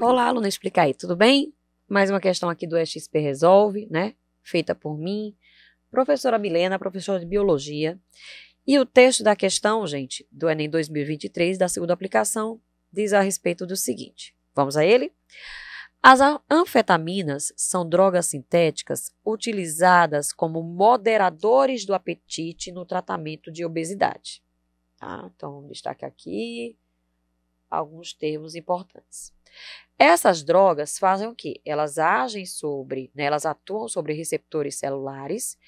Olá, aluna explica aí, tudo bem? Mais uma questão aqui do SXP Resolve, né? Feita por mim, professora Milena, professora de Biologia. E o texto da questão, gente, do Enem 2023, da segunda aplicação, diz a respeito do seguinte. Vamos a ele? As anfetaminas são drogas sintéticas utilizadas como moderadores do apetite no tratamento de obesidade. Tá? Então, vamos destacar aqui alguns termos importantes. Essas drogas fazem o quê? Elas agem sobre, né, elas atuam sobre receptores celulares,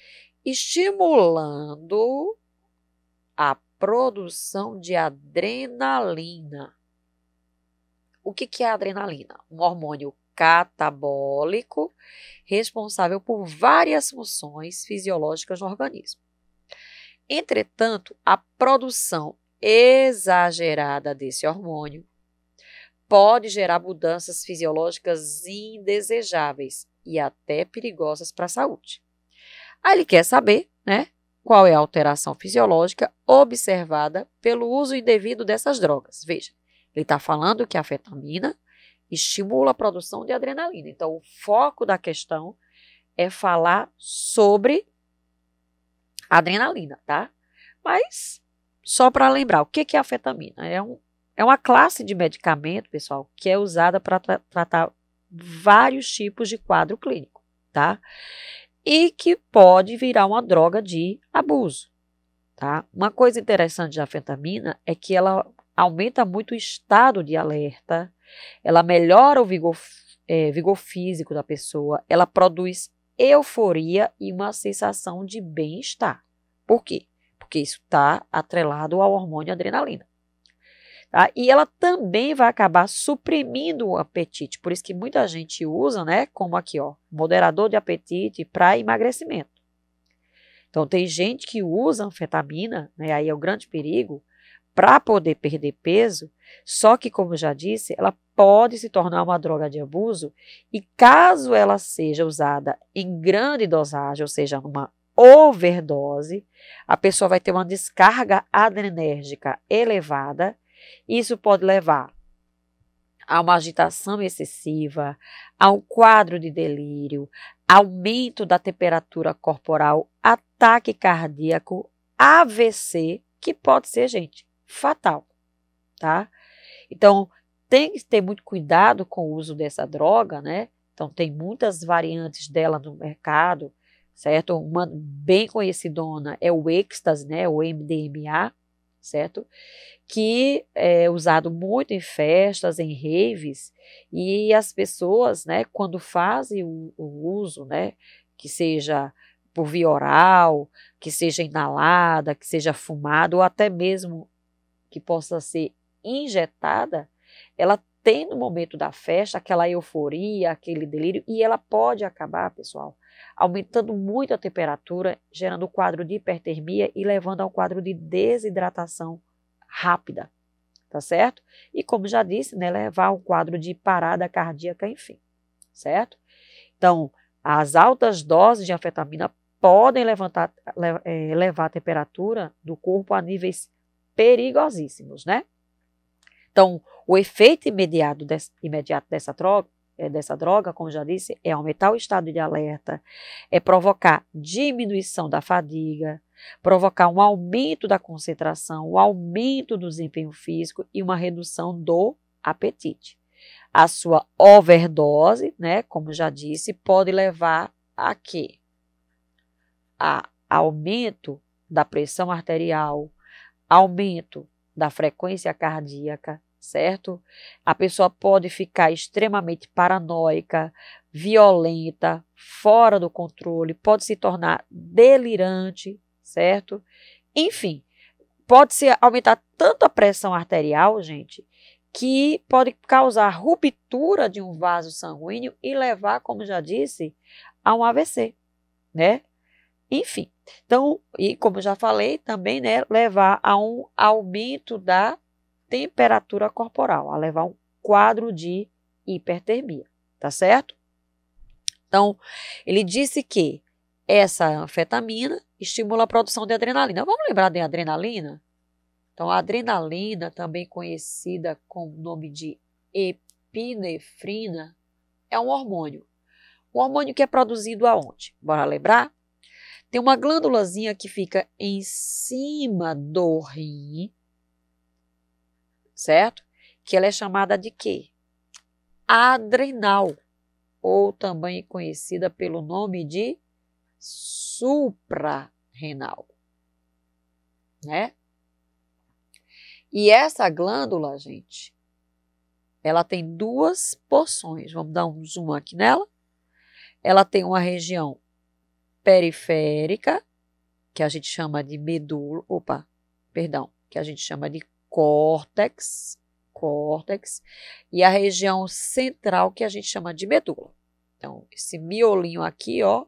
estimulando a produção de adrenalina. O que, que é adrenalina? Um hormônio catabólico responsável por várias funções fisiológicas no organismo. Entretanto, a produção exagerada desse hormônio pode gerar mudanças fisiológicas indesejáveis e até perigosas para a saúde. Aí ele quer saber, né, qual é a alteração fisiológica observada pelo uso indevido dessas drogas. Veja, ele está falando que a fetamina estimula a produção de adrenalina. Então, o foco da questão é falar sobre adrenalina, tá? Mas, só para lembrar, o que é a fetamina? É um é uma classe de medicamento, pessoal, que é usada para tra tratar vários tipos de quadro clínico, tá? E que pode virar uma droga de abuso, tá? Uma coisa interessante da fentamina é que ela aumenta muito o estado de alerta, ela melhora o vigor, é, vigor físico da pessoa, ela produz euforia e uma sensação de bem-estar. Por quê? Porque isso está atrelado ao hormônio adrenalina. Tá? E ela também vai acabar suprimindo o apetite. Por isso que muita gente usa, né, como aqui, ó, moderador de apetite para emagrecimento. Então tem gente que usa anfetamina, né, aí é o grande perigo, para poder perder peso, só que como eu já disse, ela pode se tornar uma droga de abuso e caso ela seja usada em grande dosagem, ou seja, numa overdose, a pessoa vai ter uma descarga adrenérgica elevada isso pode levar a uma agitação excessiva, a um quadro de delírio, aumento da temperatura corporal, ataque cardíaco, AVC, que pode ser, gente, fatal, tá? Então, tem que ter muito cuidado com o uso dessa droga, né? Então, tem muitas variantes dela no mercado, certo? Uma bem conhecidona é o êxtase, né? O MDMA, certo? Que é usado muito em festas, em raves, e as pessoas, né, quando fazem o, o uso, né, que seja por via oral, que seja inalada, que seja fumada, ou até mesmo que possa ser injetada, ela tem no momento da festa aquela euforia, aquele delírio, e ela pode acabar, pessoal, aumentando muito a temperatura, gerando o quadro de hipertermia e levando ao quadro de desidratação rápida, tá certo? E como já disse, né, levar ao quadro de parada cardíaca, enfim, certo? Então, as altas doses de anfetamina podem levantar, eh, levar a temperatura do corpo a níveis perigosíssimos, né? Então, o efeito imediato, imediato dessa droga, é, dessa droga, como já disse, é aumentar o estado de alerta, é provocar diminuição da fadiga, provocar um aumento da concentração, um aumento do desempenho físico e uma redução do apetite. A sua overdose, né, como já disse, pode levar a quê? A aumento da pressão arterial, aumento da frequência cardíaca, certo? A pessoa pode ficar extremamente paranoica, violenta, fora do controle, pode se tornar delirante, certo? Enfim, pode se aumentar tanto a pressão arterial, gente, que pode causar ruptura de um vaso sanguíneo e levar, como já disse, a um AVC, né? Enfim, então, e como já falei, também né, levar a um aumento da temperatura corporal, a levar um quadro de hipertermia, tá certo? Então, ele disse que essa anfetamina estimula a produção de adrenalina. Vamos lembrar de adrenalina? Então, a adrenalina, também conhecida com o nome de epinefrina, é um hormônio. Um hormônio que é produzido aonde? Bora lembrar? Tem uma glândulazinha que fica em cima do rim, certo? Que ela é chamada de quê? Adrenal, ou também conhecida pelo nome de suprarrenal, né? E essa glândula, gente, ela tem duas porções. Vamos dar um zoom aqui nela. Ela tem uma região periférica, que a gente chama de medula, opa, perdão, que a gente chama de córtex, córtex e a região central que a gente chama de medula. Então, esse miolinho aqui, ó,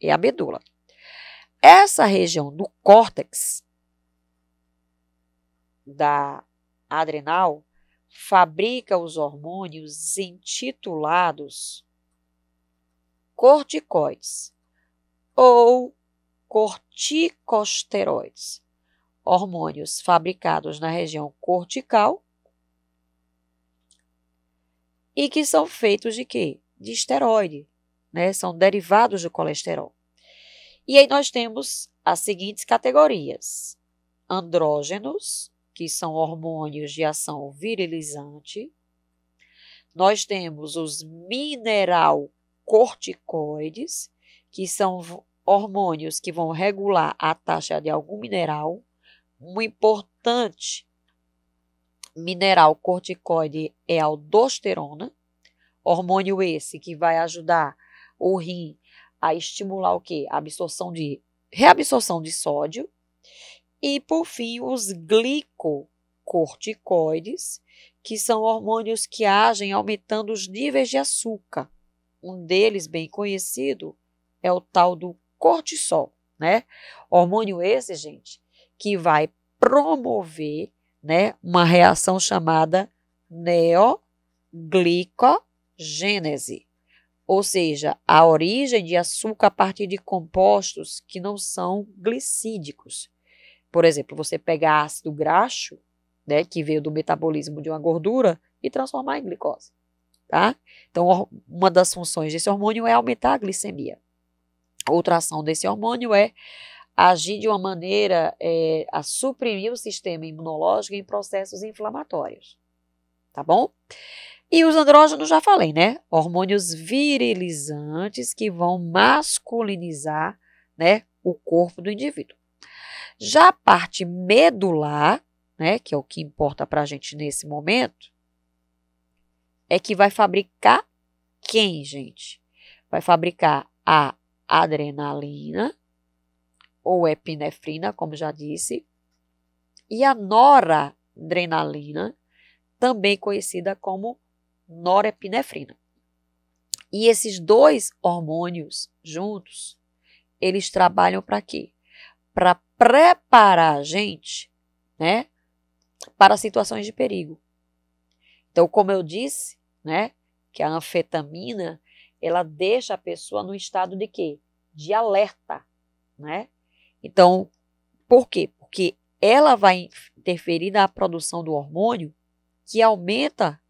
é a medula. Essa região do córtex da adrenal fabrica os hormônios intitulados corticoides ou corticosteroides hormônios fabricados na região cortical e que são feitos de quê? De esteroide, né? São derivados do colesterol. E aí nós temos as seguintes categorias: andrógenos, que são hormônios de ação virilizante. Nós temos os mineralcorticoides, que são hormônios que vão regular a taxa de algum mineral. Um importante mineral corticoide é a aldosterona, hormônio esse que vai ajudar o rim a estimular o que? A absorção de reabsorção de sódio. E por fim, os glicocorticoides, que são hormônios que agem aumentando os níveis de açúcar. Um deles bem conhecido é o tal do cortisol, né? Hormônio esse, gente, que vai promover né, uma reação chamada neoglicogênese, ou seja, a origem de açúcar a partir de compostos que não são glicídicos. Por exemplo, você pega ácido graxo, né, que veio do metabolismo de uma gordura, e transformar em glicose. Tá? Então, uma das funções desse hormônio é aumentar a glicemia. Outra ação desse hormônio é agir de uma maneira é, a suprimir o sistema imunológico em processos inflamatórios. Tá bom? E os andrógenos já falei, né? Hormônios virilizantes que vão masculinizar, né, o corpo do indivíduo. Já a parte medular, né, que é o que importa para a gente nesse momento, é que vai fabricar quem, gente? Vai fabricar a adrenalina, ou epinefrina, como já disse, e a noradrenalina, também conhecida como norepinefrina. E esses dois hormônios juntos, eles trabalham para quê? Para preparar a gente, né, para situações de perigo. Então, como eu disse, né, que a anfetamina, ela deixa a pessoa no estado de quê? De alerta, né? Então, por quê? Porque ela vai interferir na produção do hormônio que aumenta,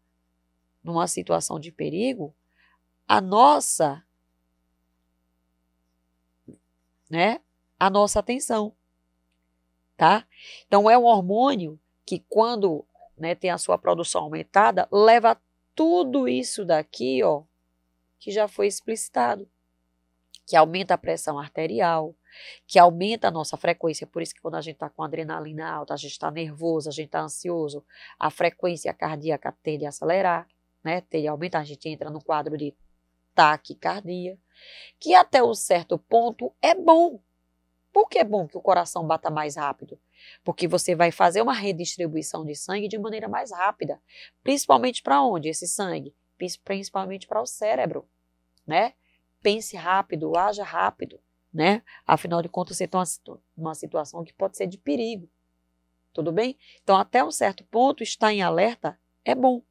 numa situação de perigo, a nossa, né, a nossa atenção, tá? Então é um hormônio que quando, né, tem a sua produção aumentada, leva tudo isso daqui, ó, que já foi explicitado, que aumenta a pressão arterial, que aumenta a nossa frequência. Por isso que quando a gente está com adrenalina alta, a gente está nervoso, a gente está ansioso, a frequência cardíaca tende a acelerar, né? Tende a aumentar, a gente entra no quadro de taquicardia, que até um certo ponto é bom. Por que é bom que o coração bata mais rápido? Porque você vai fazer uma redistribuição de sangue de maneira mais rápida. Principalmente para onde esse sangue? Principalmente para o cérebro, né? Pense rápido, haja rápido né? Afinal de contas, você está numa situação que pode ser de perigo. Tudo bem? Então, até um certo ponto, estar em alerta é bom.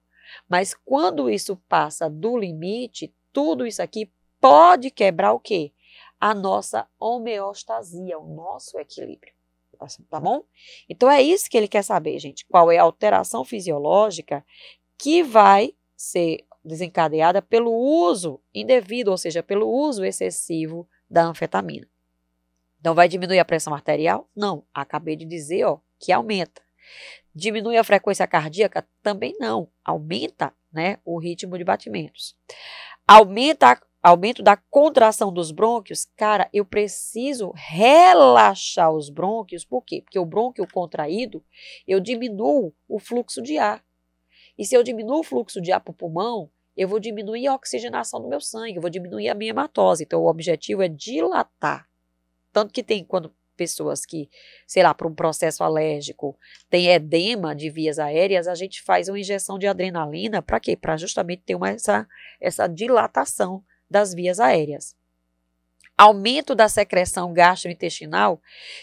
Mas quando isso passa do limite, tudo isso aqui pode quebrar o quê? A nossa homeostasia, o nosso equilíbrio. Tá, tá bom? Então é isso que ele quer saber, gente. Qual é a alteração fisiológica que vai ser desencadeada pelo uso indevido, ou seja, pelo uso excessivo da anfetamina. Então vai diminuir a pressão arterial? Não, acabei de dizer, ó, que aumenta. Diminui a frequência cardíaca? Também não, aumenta, né, o ritmo de batimentos. Aumenta aumento da contração dos brônquios, cara, eu preciso relaxar os brônquios, por quê? Porque o brônquio contraído, eu diminuo o fluxo de ar. E se eu diminuo o fluxo de ar para o pulmão, eu vou diminuir a oxigenação do meu sangue, eu vou diminuir a minha hematose. Então, o objetivo é dilatar. Tanto que tem quando pessoas que, sei lá, para um processo alérgico, tem edema de vias aéreas, a gente faz uma injeção de adrenalina para quê? Para justamente ter uma, essa, essa dilatação das vias aéreas. Aumento da secreção gastrointestinal.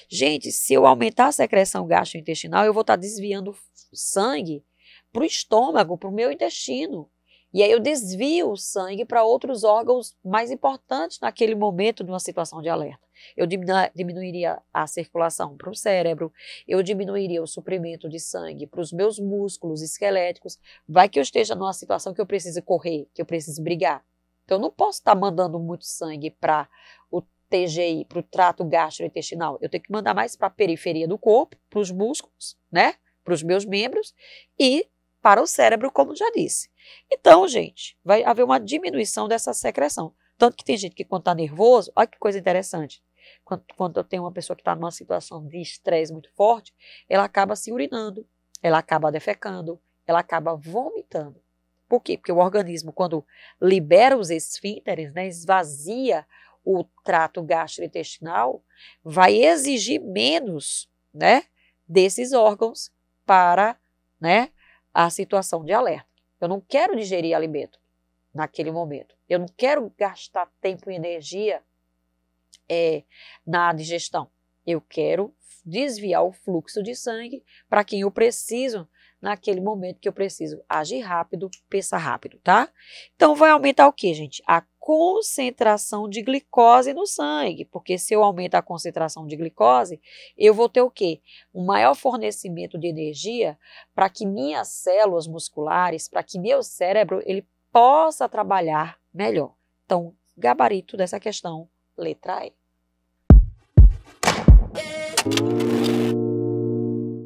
Gente, se eu aumentar a secreção gastrointestinal, eu vou estar tá desviando sangue para o estômago, para o meu intestino. E aí eu desvio o sangue para outros órgãos mais importantes naquele momento de uma situação de alerta. Eu diminuiria a circulação para o cérebro, eu diminuiria o suprimento de sangue para os meus músculos esqueléticos. Vai que eu esteja numa situação que eu precise correr, que eu precise brigar. Então eu não posso estar tá mandando muito sangue para o TGI, para o trato gastrointestinal. Eu tenho que mandar mais para a periferia do corpo, para os músculos, né? Para os meus membros e para o cérebro, como já disse. Então, gente, vai haver uma diminuição dessa secreção. Tanto que tem gente que, quando está nervoso, olha que coisa interessante. Quando, quando tem uma pessoa que está numa situação de estresse muito forte, ela acaba se urinando, ela acaba defecando, ela acaba vomitando. Por quê? Porque o organismo, quando libera os esfínteres, né, esvazia o trato gastrointestinal, vai exigir menos né, desses órgãos para né, a situação de alerta. Eu não quero digerir alimento naquele momento. Eu não quero gastar tempo e energia é, na digestão. Eu quero desviar o fluxo de sangue para quem eu preciso naquele momento que eu preciso agir rápido, pensar rápido, tá? Então vai aumentar o que, gente? A concentração de glicose no sangue, porque se eu aumentar a concentração de glicose, eu vou ter o quê? Um maior fornecimento de energia para que minhas células musculares, para que meu cérebro ele possa trabalhar melhor. Então, gabarito dessa questão, letra E.